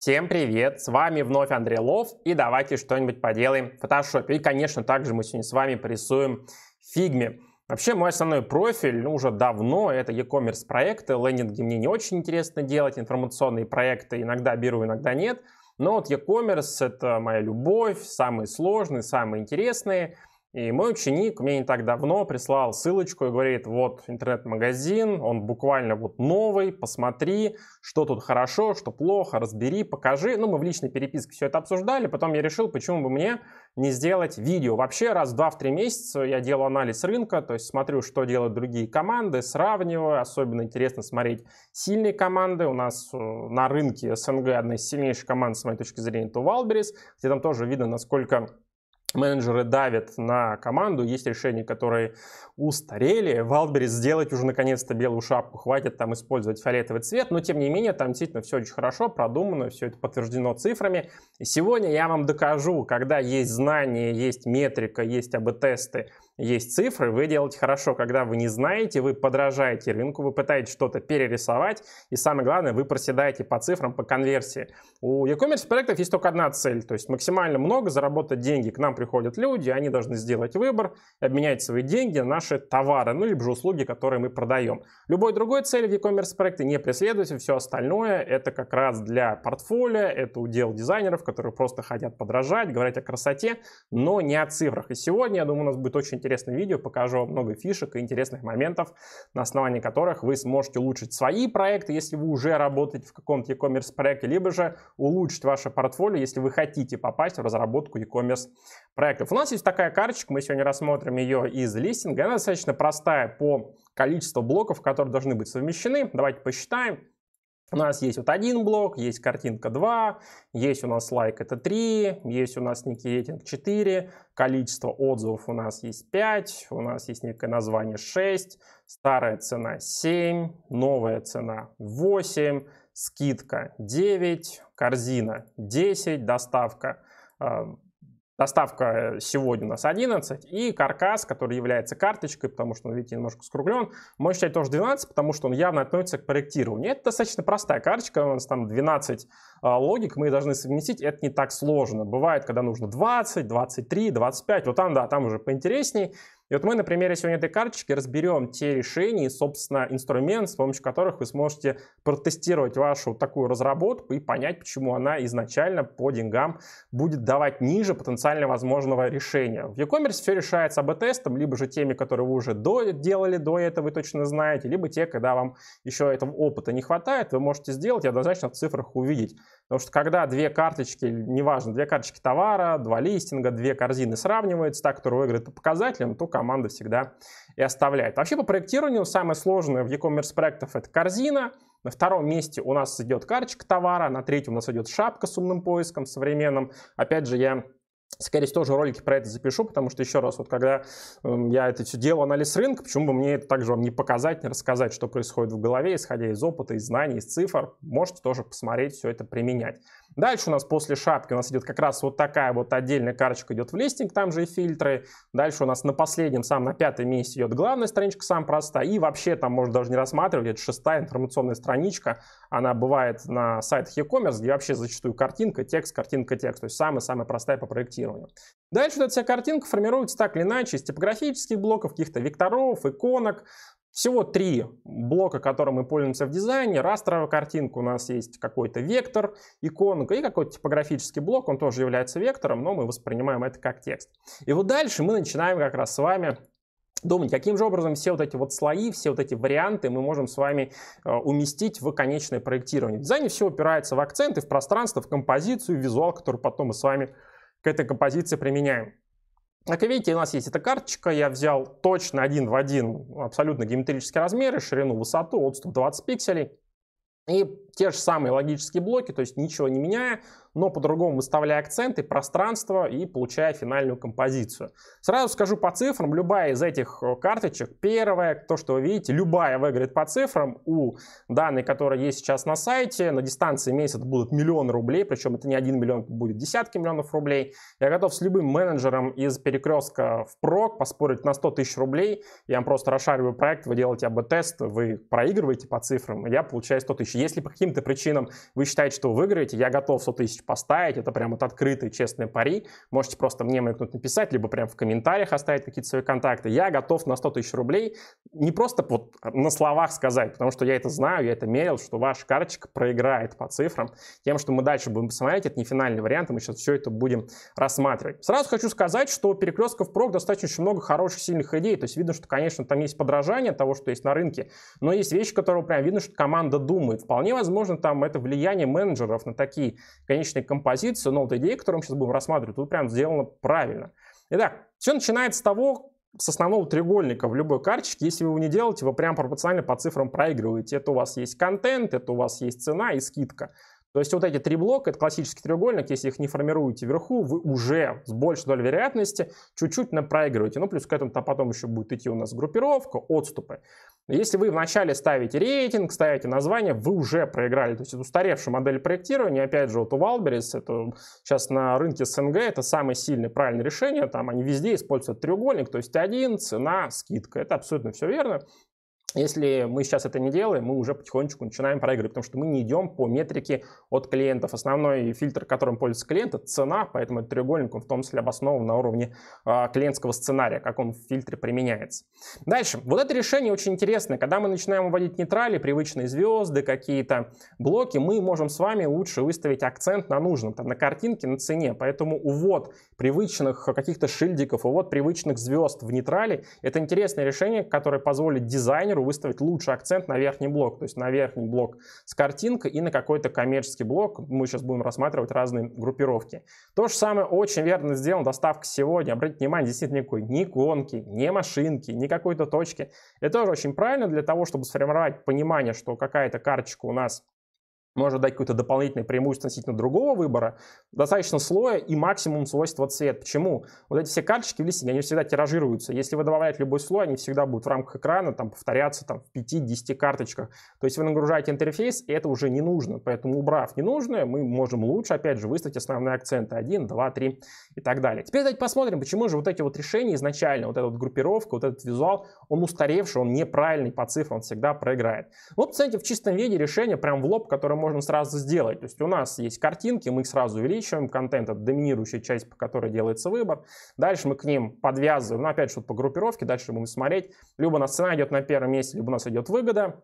Всем привет! С вами вновь Андрей Лов и давайте что-нибудь поделаем в Photoshop. И, конечно, также мы сегодня с вами порисуем в Вообще, мой основной профиль ну, уже давно — это e-commerce проекты. Лендинги мне не очень интересно делать, информационные проекты иногда беру, иногда нет. Но вот e-commerce — это моя любовь, самые сложные, самые интересные. И мой ученик мне не так давно прислал ссылочку и говорит, вот интернет-магазин, он буквально вот новый, посмотри, что тут хорошо, что плохо, разбери, покажи. Ну, мы в личной переписке все это обсуждали, потом я решил, почему бы мне не сделать видео. Вообще раз в два-три месяца я делаю анализ рынка, то есть смотрю, что делают другие команды, сравниваю. Особенно интересно смотреть сильные команды. У нас э, на рынке СНГ одна из сильнейших команд, с моей точки зрения, это Валберис, где там тоже видно, насколько менеджеры давят на команду, есть решения, которые устарели. Валберис сделать уже наконец-то белую шапку, хватит там использовать фиолетовый цвет, но тем не менее там действительно все очень хорошо продумано, все это подтверждено цифрами. И сегодня я вам докажу, когда есть знания, есть метрика, есть АБ-тесты, есть цифры, вы делаете хорошо. Когда вы не знаете, вы подражаете рынку, вы пытаетесь что-то перерисовать, и самое главное, вы проседаете по цифрам, по конверсии. У e-commerce проектов есть только одна цель, то есть максимально много заработать деньги. К нам приходят люди, они должны сделать выбор, обменять свои деньги на наши товары, ну, либо же услуги, которые мы продаем. Любой другой цели в e-commerce проекты не преследуйте, все остальное это как раз для портфолио, это удел дизайнеров, которые просто хотят подражать, говорить о красоте, но не о цифрах. И сегодня, я думаю, у нас будет очень Интересное видео покажу много фишек и интересных моментов, на основании которых вы сможете улучшить свои проекты, если вы уже работаете в каком-то e-commerce проекте, либо же улучшить ваше портфолио, если вы хотите попасть в разработку e-commerce проектов. У нас есть такая карточка, мы сегодня рассмотрим ее из листинга. Она достаточно простая по количеству блоков, которые должны быть совмещены. Давайте посчитаем. У нас есть вот один блок, есть картинка 2, есть у нас лайк это 3, есть у нас некий рейтинг 4, количество отзывов у нас есть 5, у нас есть некое название 6, старая цена 7, новая цена 8, скидка 9, корзина 10, доставка э, Доставка э, сегодня у нас 11, и каркас, который является карточкой, потому что он, видите, немножко скруглен, можно считать тоже 12, потому что он явно относится к проектированию. Это достаточно простая карточка, у нас там 12 а, логик, мы должны совместить, это не так сложно. Бывает, когда нужно 20, 23, 25, вот там, да, там уже поинтересней, и вот мы на примере сегодня этой карточки разберем те решения и, собственно, инструмент, с помощью которых вы сможете протестировать вашу такую разработку и понять, почему она изначально по деньгам будет давать ниже потенциально возможного решения. В e-commerce все решается об тестом либо же теми, которые вы уже до, делали до этого, вы точно знаете, либо те, когда вам еще этого опыта не хватает, вы можете сделать и однозначно в цифрах увидеть, Потому что когда две карточки, неважно, две карточки товара, два листинга, две корзины сравниваются, та, которая выиграет по показателям, то команда всегда и оставляет. Вообще по проектированию самое сложное в e-commerce проектов это корзина, на втором месте у нас идет карточка товара, на третьем у нас идет шапка с умным поиском современным. Опять же, я Скорее всего, тоже ролики про это запишу, потому что, еще раз, вот когда эм, я это все делал, анализ рынка, почему бы мне это также вам не показать, не рассказать, что происходит в голове, исходя из опыта, из знаний, из цифр, можете тоже посмотреть, все это применять. Дальше у нас после шапки у нас идет как раз вот такая вот отдельная карточка идет в листинг, там же и фильтры. Дальше у нас на последнем, сам на пятом месте идет главная страничка, сам простая. И вообще там можно даже не рассматривать, это шестая информационная страничка. Она бывает на сайтах e-commerce, где вообще зачастую картинка, текст, картинка, текст. То есть самая-самая простая по проектированию. Дальше вот эта вся картинка формируется так или иначе из типографических блоков, каких-то векторов, иконок. Всего три блока, которым мы пользуемся в дизайне. Растровая картинка, у нас есть какой-то вектор, иконка и какой-то типографический блок. Он тоже является вектором, но мы воспринимаем это как текст. И вот дальше мы начинаем как раз с вами думать, каким же образом все вот эти вот слои, все вот эти варианты мы можем с вами э, уместить в конечное проектирование. В дизайне все упирается в акценты, в пространство, в композицию, в визуал, который потом мы с вами к этой композиции применяем. Как видите, у нас есть эта карточка, я взял точно один в один абсолютно геометрические размеры, ширину, высоту, отступ 20 пикселей. И те же самые логические блоки, то есть ничего не меняя, но по-другому выставляя акценты, пространство и получая финальную композицию. Сразу скажу по цифрам, любая из этих э, карточек, первая, то, что вы видите, любая выиграет по цифрам. У данной, которая есть сейчас на сайте, на дистанции месяц будут миллионы рублей, причем это не один миллион, будет десятки миллионов рублей. Я готов с любым менеджером из перекрестка в прок поспорить на 100 тысяч рублей. Я вам просто расшариваю проект, вы делаете АБ-тест, вы проигрываете по цифрам, я получаю 100 тысяч. Если по каким каким-то причинам вы считаете, что вы выиграете, я готов 100 тысяч поставить, это прям вот открытые честные пари, можете просто мне мыкнуть написать, либо прям в комментариях оставить какие-то свои контакты, я готов на 100 тысяч рублей, не просто вот на словах сказать, потому что я это знаю, я это мерил, что ваша карточка проиграет по цифрам, тем, что мы дальше будем смотреть, это не финальный вариант, мы сейчас все это будем рассматривать. Сразу хочу сказать, что у перекрестков прок достаточно очень много хороших, сильных идей, то есть видно, что, конечно, там есть подражание того, что есть на рынке, но есть вещи, которые прям видно, что команда думает. Вполне возможно, возможно, там это влияние менеджеров на такие конечные композиции, но вот идея, которую мы сейчас будем рассматривать, тут прям сделано правильно. Итак, все начинается с того, с основного треугольника в любой карточке. Если вы его не делаете, вы прям пропорционально по цифрам проигрываете. Это у вас есть контент, это у вас есть цена и скидка. То есть вот эти три блока, это классический треугольник, если их не формируете вверху, вы уже с большей долей вероятности чуть-чуть проигрываете. Ну, плюс к этому-то потом еще будет идти у нас группировка, отступы. Если вы вначале ставите рейтинг, ставите название, вы уже проиграли. То есть это устаревшая модель проектирования, опять же, вот у Валберис, это сейчас на рынке СНГ, это самое сильное правильное решение, там они везде используют треугольник, то есть один, цена, скидка, это абсолютно все верно. Если мы сейчас это не делаем, мы уже потихонечку начинаем проигрывать, потому что мы не идем по метрике от клиентов. Основной фильтр, которым пользуется клиент, это цена, поэтому этот треугольник он в том числе обоснован на уровне а, клиентского сценария, как он в фильтре применяется. Дальше. Вот это решение очень интересное. Когда мы начинаем вводить нейтрали, привычные звезды, какие-то блоки, мы можем с вами лучше выставить акцент на нужном, там, на картинке, на цене. Поэтому увод привычных каких-то шильдиков, увод привычных звезд в нейтрале – это интересное решение, которое позволит дизайнеру выставить лучший акцент на верхний блок, то есть на верхний блок с картинкой и на какой-то коммерческий блок. Мы сейчас будем рассматривать разные группировки. То же самое очень верно сделана доставка сегодня. Обратите внимание, здесь нет никакой ни гонки, ни машинки, ни какой-то точки. Это тоже очень правильно для того, чтобы сформировать понимание, что какая-то карточка у нас может дать какое-то дополнительное преимущество относительно другого выбора, достаточно слоя и максимум свойства цвет. Почему? Вот эти все карточки в листинге, они всегда тиражируются. Если вы добавляете любой слой, они всегда будут в рамках экрана там, повторяться там, в 5-10 карточках. То есть вы нагружаете интерфейс, и это уже не нужно. Поэтому убрав ненужное, мы можем лучше, опять же, выставить основные акценты 1, 2, 3 и так далее. Теперь давайте посмотрим, почему же вот эти вот решения изначально, вот эта вот группировка, вот этот визуал, он устаревший, он неправильный по цифрам, он всегда проиграет. Ну вот, кстати, в чистом виде решение прям в лоб, которое можно сразу сделать. То есть у нас есть картинки, мы их сразу увеличиваем, контент — это доминирующая часть, по которой делается выбор. Дальше мы к ним подвязываем, ну опять же, по группировке, дальше будем смотреть. Либо у нас цена идет на первом месте, либо у нас идет выгода.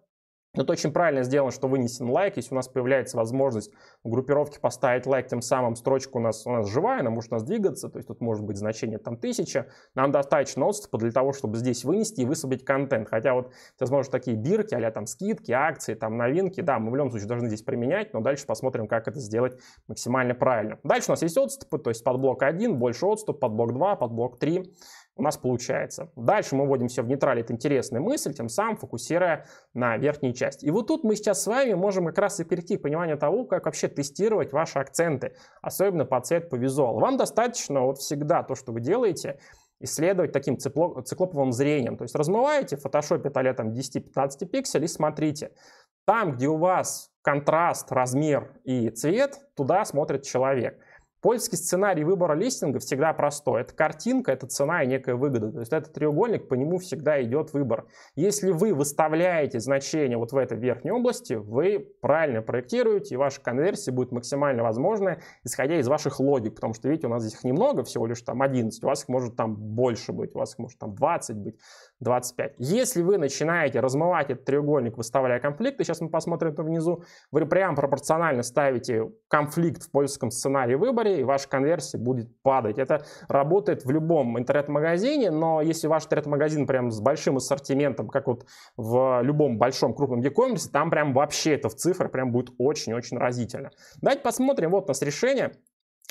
Это очень правильно сделано, что вынесен лайк. Если у нас появляется возможность в группировке поставить лайк, тем самым строчка у нас, у нас живая, она может у нас двигаться. То есть тут может быть значение там тысяча. Нам достаточно отступа для того, чтобы здесь вынести и высыпать контент. Хотя вот возможно, такие бирки, а там скидки, акции, там новинки. Да, мы в любом случае должны здесь применять, но дальше посмотрим, как это сделать максимально правильно. Дальше у нас есть отступы, то есть под блок 1 больше отступ, под блок 2, под блок 3 у нас получается. Дальше мы вводим все в нейтраль, это интересная мысль, тем самым фокусируя на верхней части. И вот тут мы сейчас с вами можем как раз и перейти к пониманию того, как вообще тестировать ваши акценты, особенно по цвету, по визуалу. Вам достаточно вот всегда то, что вы делаете, исследовать таким циклоповым зрением. То есть размываете в фотошопе а там 10-15 пикселей и смотрите. Там, где у вас контраст, размер и цвет, туда смотрит человек. Польский сценарий выбора листинга всегда простой. Это картинка, это цена и некая выгода. То есть это треугольник, по нему всегда идет выбор. Если вы выставляете значение вот в этой верхней области, вы правильно проектируете, и ваша конверсия будет максимально возможная, исходя из ваших логик. Потому что, видите, у нас здесь их немного, всего лишь там 11, у вас их может там больше быть, у вас их может там 20 быть. 25. Если вы начинаете размывать этот треугольник, выставляя конфликты, сейчас мы посмотрим это внизу, вы прям пропорционально ставите конфликт в польском сценарии выборе, и ваша конверсия будет падать. Это работает в любом интернет-магазине, но если ваш интернет-магазин прям с большим ассортиментом, как вот в любом большом крупном e-commerce, там прям вообще это в цифрах прям будет очень-очень разительно. Давайте посмотрим, вот у нас решение.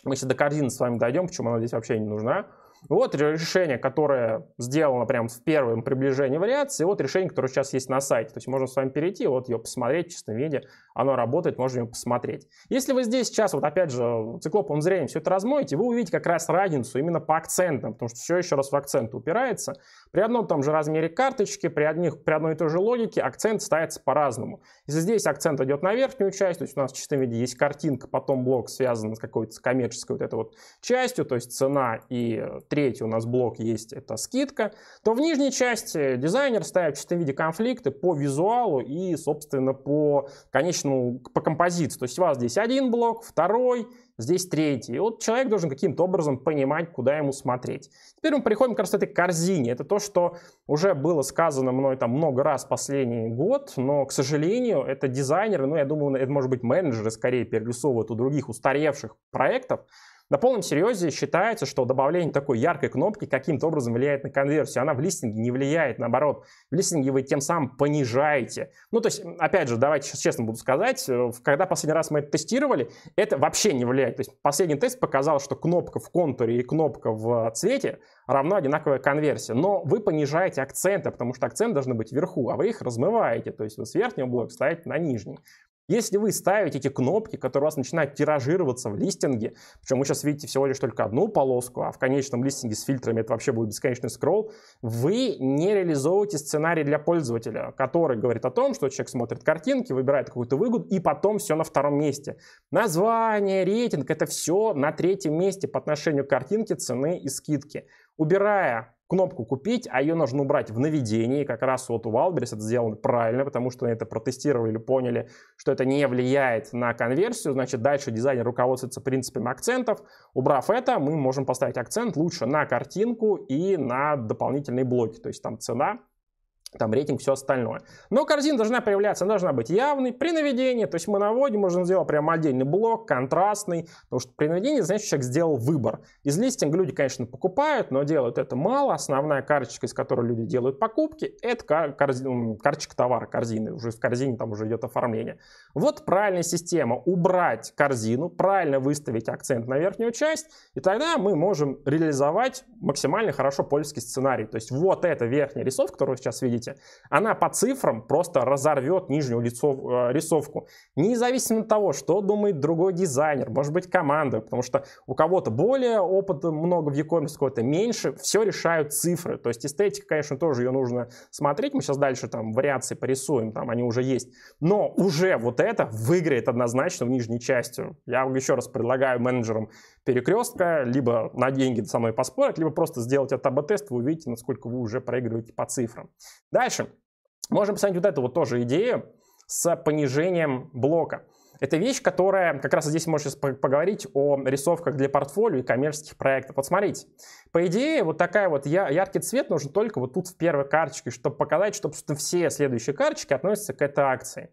Мы сейчас до корзины с вами дойдем, почему она здесь вообще не нужна. Вот решение, которое сделано прямо в первом приближении вариации, вот решение, которое сейчас есть на сайте. То есть можно с вами перейти, вот ее посмотреть в чистом виде, оно работает, можно ее посмотреть. Если вы здесь сейчас, вот опять же, циклоповым зрением все это размоете, вы увидите как раз разницу именно по акцентам, потому что все еще раз в акцент упирается. При одном том же размере карточки, при, одних, при одной и той же логике акцент ставится по-разному. Если здесь акцент идет на верхнюю часть, то есть у нас в чистом виде есть картинка, потом блок связан с какой-то коммерческой вот этой вот частью, то есть цена и третий у нас блок есть, это скидка, то в нижней части дизайнер ставит в чистом виде конфликты по визуалу и, собственно, по конечному, по композиции. То есть у вас здесь один блок, второй, здесь третий. И вот человек должен каким-то образом понимать, куда ему смотреть. Теперь мы приходим как раз к этой корзине. Это то, что уже было сказано мной там много раз последний год, но, к сожалению, это дизайнеры, ну, я думаю, это может быть менеджеры скорее перерисовывают у других устаревших проектов, на полном серьезе считается, что добавление такой яркой кнопки каким-то образом влияет на конверсию. Она в листинге не влияет, наоборот. В листинге вы тем самым понижаете. Ну, то есть, опять же, давайте сейчас честно буду сказать, э, когда последний раз мы это тестировали, это вообще не влияет. То есть последний тест показал, что кнопка в контуре и кнопка в э, цвете равно одинаковая конверсия. Но вы понижаете акценты, потому что акценты должны быть вверху, а вы их размываете. То есть вы с верхнего блока ставите на нижний. Если вы ставите эти кнопки, которые у вас начинают тиражироваться в листинге, причем вы сейчас видите всего лишь только одну полоску, а в конечном листинге с фильтрами это вообще будет бесконечный скролл, вы не реализовываете сценарий для пользователя, который говорит о том, что человек смотрит картинки, выбирает какую-то выгоду, и потом все на втором месте. Название, рейтинг — это все на третьем месте по отношению к картинке, цены и скидки. Убирая кнопку купить, а ее нужно убрать в наведении. Как раз вот у Wildberries это сделано правильно, потому что они это протестировали, поняли, что это не влияет на конверсию. Значит, дальше дизайнер руководствуется принципами акцентов. Убрав это, мы можем поставить акцент лучше на картинку и на дополнительные блоки. То есть там цена, там рейтинг, все остальное. Но корзина должна появляться, она должна быть явной при наведении, то есть мы наводим, можно сделать прям отдельный блок, контрастный, потому что при наведении, значит, человек сделал выбор. Из листинга люди, конечно, покупают, но делают это мало. Основная карточка, из которой люди делают покупки, это кар корзин, карточка товара корзины, уже в корзине там уже идет оформление. Вот правильная система, убрать корзину, правильно выставить акцент на верхнюю часть, и тогда мы можем реализовать максимально хорошо польский сценарий. То есть вот эта верхняя рисовка, которую вы сейчас видите, помните, она по цифрам просто разорвет нижнюю лицов, э, рисовку. Независимо от того, что думает другой дизайнер, может быть команда, потому что у кого-то более опыт, много в e-commerce, у кого-то меньше, все решают цифры. То есть эстетика, конечно, тоже ее нужно смотреть. Мы сейчас дальше там вариации порисуем, там они уже есть. Но уже вот это выиграет однозначно в нижней части. Я еще раз предлагаю менеджерам перекрестка, либо на деньги самой поспорить, либо просто сделать от АБ-тест, вы увидите, насколько вы уже проигрываете по цифрам. Дальше. Можем посмотреть вот эту вот тоже идею с понижением блока. Это вещь, которая, как раз здесь можно сейчас поговорить о рисовках для портфолио и коммерческих проектов. Вот смотрите, по идее, вот такая вот я яркий цвет нужен только вот тут в первой карточке, чтобы показать, что все следующие карточки относятся к этой акции.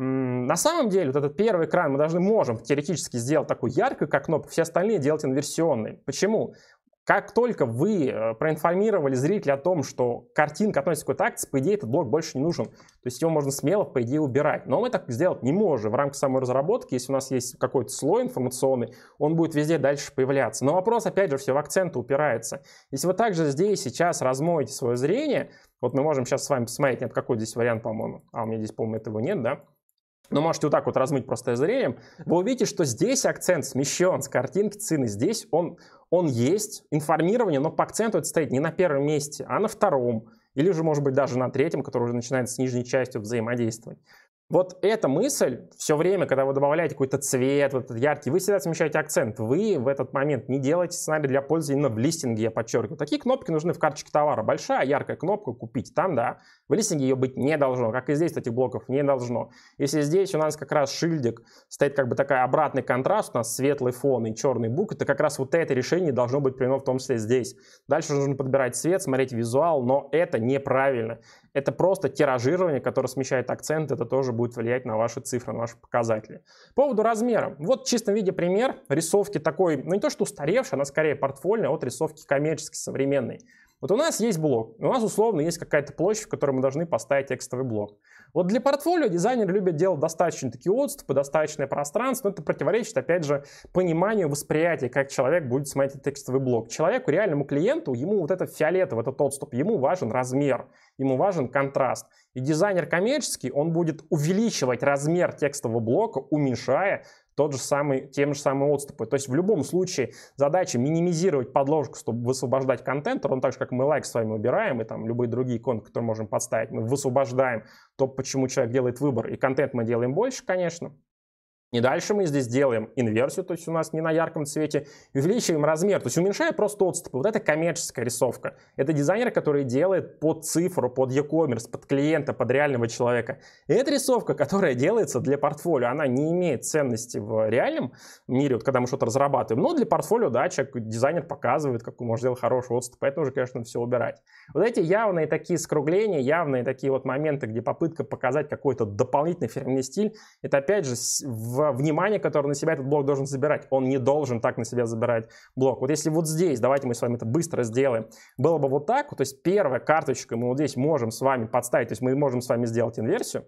На самом деле, вот этот первый экран мы должны можем теоретически сделать такой яркий, как кнопка, все остальные делать инверсионный. Почему? Как только вы э, проинформировали зрителя о том, что картинка относится к какой-то акции, по идее, этот блок больше не нужен. То есть его можно смело, по идее, убирать. Но мы так сделать не можем в рамках самой разработки. Если у нас есть какой-то слой информационный, он будет везде дальше появляться. Но вопрос, опять же, все в акценты упирается. Если вы также здесь сейчас размоете свое зрение, вот мы можем сейчас с вами посмотреть, нет, какой здесь вариант, по-моему. А, у меня здесь, по-моему, этого нет, да? но ну, можете вот так вот размыть просто озарением, вы увидите, что здесь акцент смещен с картинки цены. Здесь он, он есть, информирование, но по акценту это стоит не на первом месте, а на втором. Или же, может быть, даже на третьем, который уже начинает с нижней частью взаимодействовать. Вот эта мысль, все время, когда вы добавляете какой-то цвет, вот этот яркий, вы всегда смещаете акцент. Вы в этот момент не делаете сценарий для пользы именно в листинге, я подчеркиваю. Такие кнопки нужны в карточке товара. Большая яркая кнопка «Купить» там, да. В листинге ее быть не должно, как и здесь таких блоков не должно. Если здесь у нас как раз шильдик, стоит как бы такая обратный контраст, у нас светлый фон и черный бук, это как раз вот это решение должно быть принято в том числе здесь. Дальше нужно подбирать цвет, смотреть визуал, но это неправильно. Это просто тиражирование, которое смещает акцент, это тоже будет влиять на ваши цифры, на ваши показатели. По поводу размера. Вот в чистом виде пример рисовки такой, ну не то что устаревшая, она скорее портфольная от рисовки коммерческой, современной. Вот у нас есть блок, у нас условно есть какая-то площадь, в которой мы должны поставить текстовый блок. Вот для портфолио дизайнер любит делать достаточно такие отступы, достаточное пространство, но это противоречит, опять же, пониманию, восприятия, как человек будет смотреть текстовый блок. Человеку, реальному клиенту, ему вот это фиолетово, этот отступ, ему важен размер, ему важен контраст. И дизайнер коммерческий, он будет увеличивать размер текстового блока, уменьшая тот же самый, тем же самым отступы. То есть в любом случае задача минимизировать подложку, чтобы высвобождать контент, ровно так же, как мы лайк с вами убираем, и там любые другие иконки, которые можем подставить, мы высвобождаем то, почему человек делает выбор. И контент мы делаем больше, конечно. И дальше мы здесь делаем инверсию, то есть у нас не на ярком цвете, увеличиваем размер, то есть уменьшая просто отступы. Вот это коммерческая рисовка. Это дизайнер, который делает под цифру, под e-commerce, под клиента, под реального человека. И это рисовка, которая делается для портфолио. Она не имеет ценности в реальном мире, вот когда мы что-то разрабатываем. Но для портфолио, да, человек, дизайнер показывает, как можно сделать хороший отступ. Поэтому уже, конечно, все убирать. Вот эти явные такие скругления, явные такие вот моменты, где попытка показать какой-то дополнительный фирменный стиль, это опять же в в внимание, которое на себя этот блок должен забирать. Он не должен так на себя забирать блок. Вот если вот здесь, давайте мы с вами это быстро сделаем, было бы вот так, то есть первая карточка мы вот здесь можем с вами подставить, то есть мы можем с вами сделать инверсию,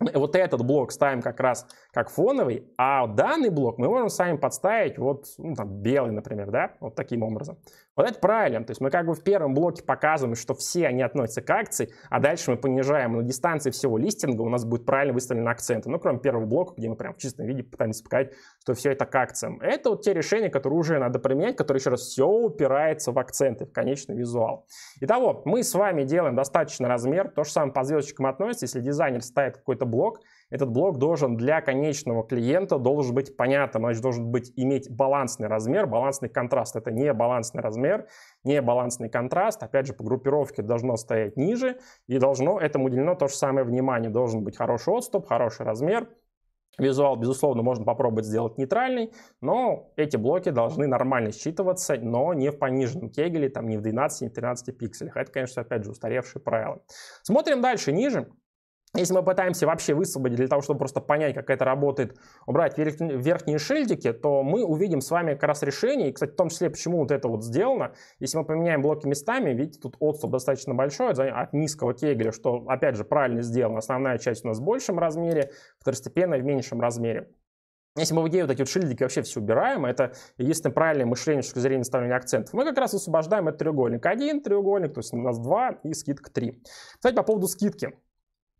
вот этот блок ставим как раз как фоновый, а данный блок мы можем сами подставить вот ну, там, белый, например, да, вот таким образом. Вот это правильно. То есть мы как бы в первом блоке показываем, что все они относятся к акции, а дальше мы понижаем на дистанции всего листинга, у нас будет правильно выставлены акценты. Ну, кроме первого блока, где мы прям в чистом виде пытаемся показать, что все это к акциям. Это вот те решения, которые уже надо применять, которые еще раз все упирается в акценты, в конечный визуал. Итого, мы с вами делаем достаточно размер. То же самое по звездочкам относится. Если дизайнер ставит какой-то блок, этот блок должен для конечного клиента должен быть понятным, значит, должен быть иметь балансный размер, балансный контраст. Это не балансный размер, размер, не балансный контраст. Опять же, по группировке должно стоять ниже и должно этому уделено то же самое внимание. Должен быть хороший отступ, хороший размер, Визуал, безусловно, можно попробовать сделать нейтральный, но эти блоки должны нормально считываться, но не в пониженном кегеле, там не в 12, не в 13 пикселях. Это, конечно, опять же, устаревшие правила. Смотрим дальше, ниже. Если мы пытаемся вообще высвободить для того, чтобы просто понять, как это работает, убрать верхние шильдики, то мы увидим с вами как раз решение, и, кстати, в том числе, почему вот это вот сделано. Если мы поменяем блоки местами, видите, тут отступ достаточно большой от низкого кегеля, что, опять же, правильно сделано. Основная часть у нас в большем размере, второстепенная в меньшем размере. Если мы в идее вот эти вот шильдики вообще все убираем, это единственное правильное мышление с точки зрения ставления акцентов, мы как раз освобождаем этот треугольник. Один треугольник, то есть у нас два и скидка три. Кстати, по поводу скидки.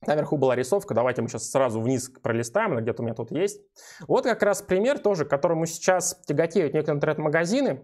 Наверху была рисовка, давайте мы сейчас сразу вниз пролистаем, она где-то у меня тут есть. Вот как раз пример тоже, к которому сейчас тяготеют некоторые интернет-магазины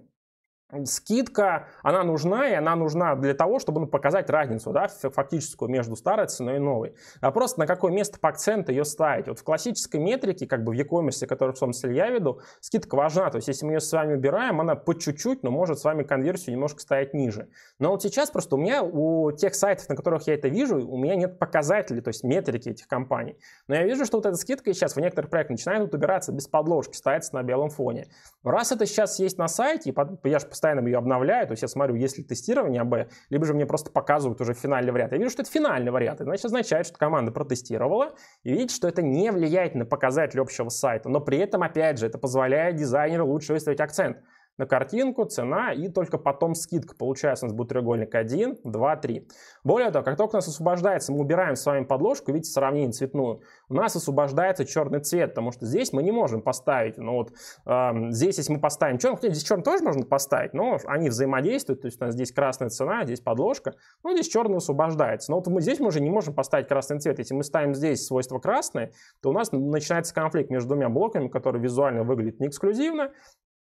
скидка, она нужна, и она нужна для того, чтобы ну, показать разницу да, фактическую между старой ценой и новой. А просто на какое место по акценту ее ставить. Вот в классической метрике, как бы в e-commerce, которую в том числе я веду, скидка важна. То есть если мы ее с вами убираем, она по чуть-чуть, но может с вами конверсию немножко стоять ниже. Но вот сейчас просто у меня у тех сайтов, на которых я это вижу, у меня нет показателей, то есть метрики этих компаний. Но я вижу, что вот эта скидка сейчас в некоторых проектах начинает вот убираться без подложки, ставится на белом фоне. Но раз это сейчас есть на сайте, я же постоянно ее обновляю, то есть я смотрю, есть ли тестирование АБ, либо же мне просто показывают уже финальный вариант. Я вижу, что это финальный вариант, значит означает, что команда протестировала и видит, что это не влияет на показатели общего сайта, но при этом, опять же, это позволяет дизайнеру лучше выставить акцент на картинку, цена и только потом скидка. Получается у нас будет треугольник 1, 2, 3. Более того, как только у нас освобождается, мы убираем с вами подложку, видите, сравнение цветную, у нас освобождается черный цвет, потому что здесь мы не можем поставить, но ну вот э, здесь, если мы поставим черный, здесь черный тоже можно поставить, но они взаимодействуют, то есть у нас здесь красная цена, здесь подложка, ну здесь черный освобождается. Но вот мы здесь мы уже не можем поставить красный цвет. Если мы ставим здесь свойство красное, то у нас начинается конфликт между двумя блоками, которые визуально выглядят не эксклюзивно,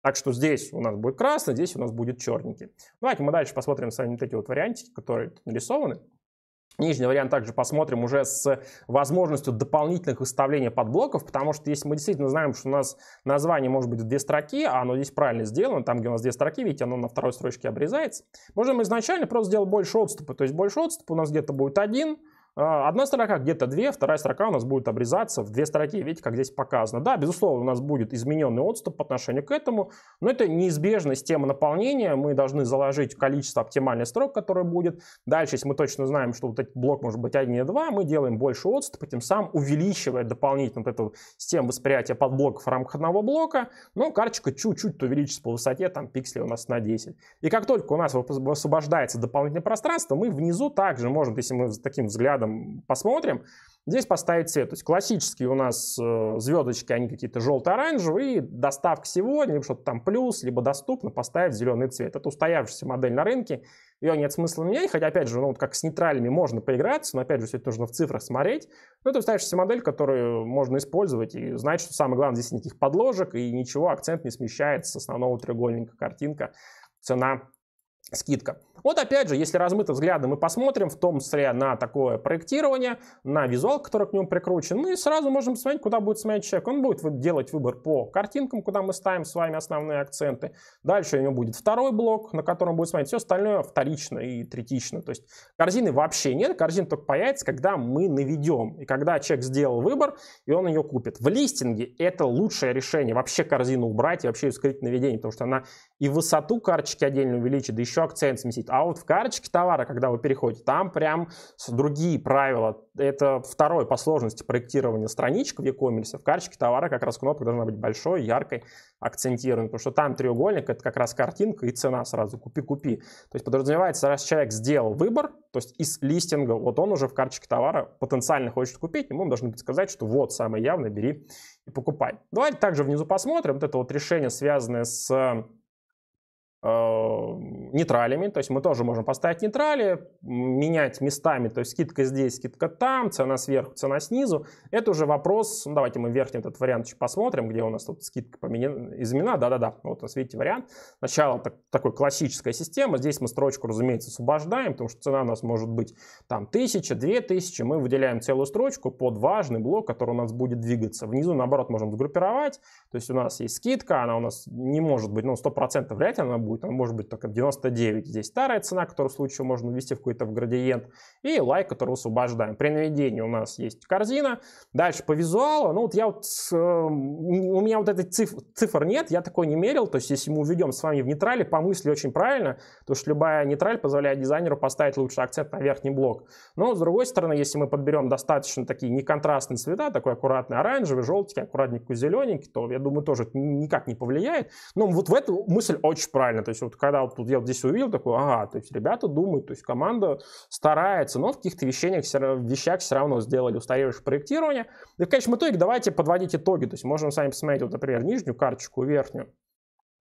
так что здесь у нас будет красный, здесь у нас будет черненький. Давайте мы дальше посмотрим с вами вот эти вот вариантики, которые тут нарисованы. Нижний вариант также посмотрим уже с возможностью дополнительных выставления подблоков, потому что если мы действительно знаем, что у нас название может быть в две строки, а оно здесь правильно сделано, там, где у нас две строки, видите, оно на второй строчке обрезается, можем изначально просто сделать больше отступа, то есть больше отступа у нас где-то будет один, а, одна строка где-то две, вторая строка у нас будет обрезаться в две строки, видите, как здесь показано. Да, безусловно, у нас будет измененный отступ по отношению к этому, но это неизбежная система наполнения, мы должны заложить количество оптимальных строк, которое будет. Дальше, если мы точно знаем, что вот этот блок может быть 1 и 2, мы делаем больше отступа, тем самым увеличивая дополнительно вот эту систему восприятия подблоков в рамках одного блока, но карточка чуть-чуть увеличится по высоте, там пиксели у нас на 10. И как только у нас освобождается дополнительное пространство, мы внизу также можем, если мы с таким взглядом этом посмотрим. Здесь поставить цвет. То есть классические у нас э, звездочки, они какие-то желто-оранжевые. Доставка сегодня, либо что-то там плюс, либо доступно, поставить зеленый цвет. Это устоявшаяся модель на рынке. Ее нет смысла менять, хотя, опять же, ну, вот как с нейтральными можно поиграться, но, опять же, все это нужно в цифрах смотреть. Но это устоявшаяся модель, которую можно использовать и знать, что самое главное, здесь никаких подложек и ничего, акцент не смещается с основного треугольника картинка. Цена скидка. Вот опять же, если размытым взглядом мы посмотрим, в том числе на такое проектирование, на визуал, который к нему прикручен, мы сразу можем смотреть, куда будет смотреть человек. Он будет делать выбор по картинкам, куда мы ставим с вами основные акценты. Дальше у него будет второй блок, на котором будет смотреть все остальное вторично и третично. То есть корзины вообще нет, корзин только появится, когда мы наведем. И когда человек сделал выбор, и он ее купит. В листинге это лучшее решение вообще корзину убрать и вообще ее наведение, потому что она и высоту карточки отдельно увеличить, да еще акцент сместить. А вот в карточке товара, когда вы переходите, там прям другие правила. Это второе по сложности проектирования страничек в e-commerce. В карточке товара как раз кнопка должна быть большой, яркой, акцентированной, потому что там треугольник, это как раз картинка и цена сразу купи-купи. То есть подразумевается, раз человек сделал выбор, то есть из листинга, вот он уже в карточке товара потенциально хочет купить, ему должны быть сказать, что вот, самое явное, бери и покупай. Давайте также внизу посмотрим вот это вот решение, связанное с um, нейтралями, то есть мы тоже можем поставить нейтрали, менять местами, то есть скидка здесь, скидка там, цена сверху, цена снизу. Это уже вопрос, ну, давайте мы верхний этот вариант еще посмотрим, где у нас тут скидка изменена, да-да-да, вот у нас видите вариант. Начало так, такой классическая система, здесь мы строчку, разумеется, освобождаем, потому что цена у нас может быть там 1000, 2000, мы выделяем целую строчку под важный блок, который у нас будет двигаться. Внизу, наоборот, можем сгруппировать, то есть у нас есть скидка, она у нас не может быть, ну, 100% вряд ли она будет, она может быть только 90 99. Здесь старая цена, которую в случае можно ввести в какой-то в градиент. И лайк, который освобождаем. При наведении у нас есть корзина. Дальше по визуалу. Ну вот я вот, э, у меня вот этой цифр, цифр нет, я такой не мерил. То есть если мы уведем с вами в нейтрале, по мысли очень правильно, то что любая нейтраль позволяет дизайнеру поставить лучший акцент на верхний блок. Но с другой стороны, если мы подберем достаточно такие неконтрастные цвета, такой аккуратный оранжевый, желтенький, аккуратненький зелененький, то я думаю тоже это никак не повлияет. Но вот в эту мысль очень правильно. То есть вот когда вот тут я здесь увидел, такой, ага, то есть ребята думают, то есть команда старается, но в каких-то вещах, вещах все равно сделали устаревшее проектирование. И в конечном итоге давайте подводить итоги, то есть можем сами посмотреть, вот, например, нижнюю карточку, верхнюю.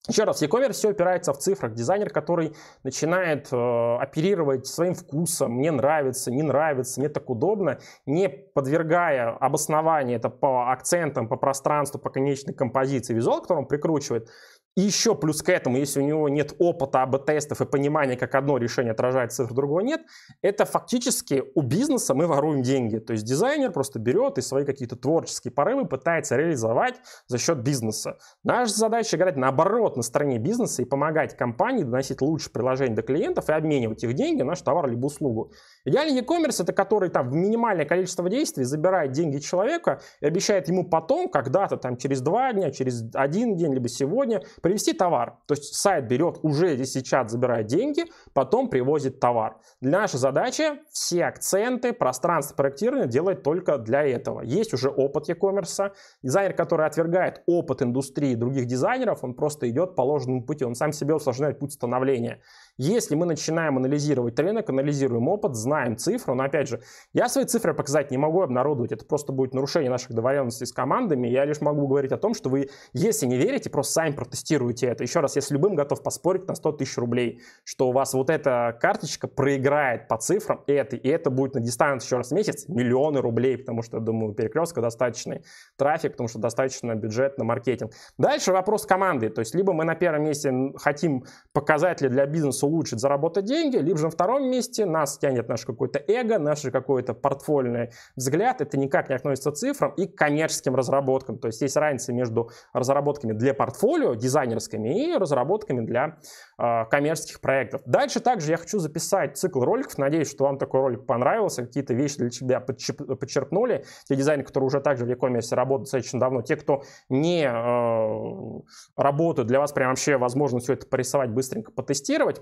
Еще раз, e-commerce все опирается в цифрах. Дизайнер, который начинает э, оперировать своим вкусом, мне нравится, не нравится, мне так удобно, не подвергая обоснование, это по акцентам, по пространству, по конечной композиции визуал, который он прикручивает, и еще плюс к этому, если у него нет опыта АБ-тестов и понимания, как одно решение отражает цифры, другого нет, это фактически у бизнеса мы воруем деньги. То есть дизайнер просто берет и свои какие-то творческие порывы пытается реализовать за счет бизнеса. Наша задача играть наоборот на стороне бизнеса и помогать компании доносить лучшее приложение до клиентов и обменивать их деньги на наш товар либо услугу. Идеальный e-commerce это который там в минимальное количество действий забирает деньги человека и обещает ему потом, когда-то там через два дня, через один день, либо сегодня привезти товар. То есть сайт берет уже здесь сейчас, забирает деньги, потом привозит товар. Для нашей задачи все акценты, пространство проектирования делать только для этого. Есть уже опыт e-commerce. Дизайнер, который отвергает опыт индустрии других дизайнеров, он просто идет по ложному пути, он сам себе усложняет путь становления. Если мы начинаем анализировать рынок, анализируем опыт, знаем знаем цифру, но опять же, я свои цифры показать не могу обнародовать, это просто будет нарушение наших договоренностей с командами, я лишь могу говорить о том, что вы, если не верите, просто сами протестируйте это. Еще раз, я с любым готов поспорить на 100 тысяч рублей, что у вас вот эта карточка проиграет по цифрам этой, и это будет на дистанции еще раз в месяц миллионы рублей, потому что, я думаю, перекрестка достаточный трафик, потому что достаточно бюджет на маркетинг. Дальше вопрос команды, то есть либо мы на первом месте хотим показатели для бизнеса улучшить, заработать деньги, либо же на втором месте нас тянет наш наше какое-то эго, наше какой-то портфольный взгляд, это никак не относится к цифрам и к коммерческим разработкам. То есть есть разница между разработками для портфолио, дизайнерскими, и разработками для э, коммерческих проектов. Дальше также я хочу записать цикл роликов. Надеюсь, что вам такой ролик понравился, какие-то вещи для себя подчерпнули. Те дизайнеры, которые уже также в e-commerce работают достаточно давно, те, кто не э, работают, для вас прям вообще возможно все это порисовать, быстренько потестировать.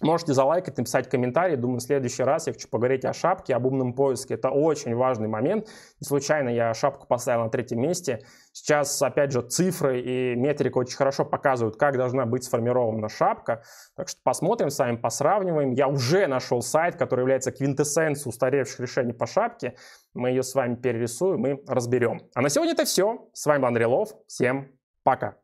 Можете залайкать, написать комментарий. Думаю, в следующий раз я хочу поговорить о шапке, об умном поиске. Это очень важный момент. Не случайно я шапку поставил на третьем месте. Сейчас, опять же, цифры и метрика очень хорошо показывают, как должна быть сформирована шапка. Так что посмотрим сами посравниваем. Я уже нашел сайт, который является квинтэссенцией устаревших решений по шапке. Мы ее с вами перерисуем и разберем. А на сегодня это все. С вами был Андрей Лов. Всем пока.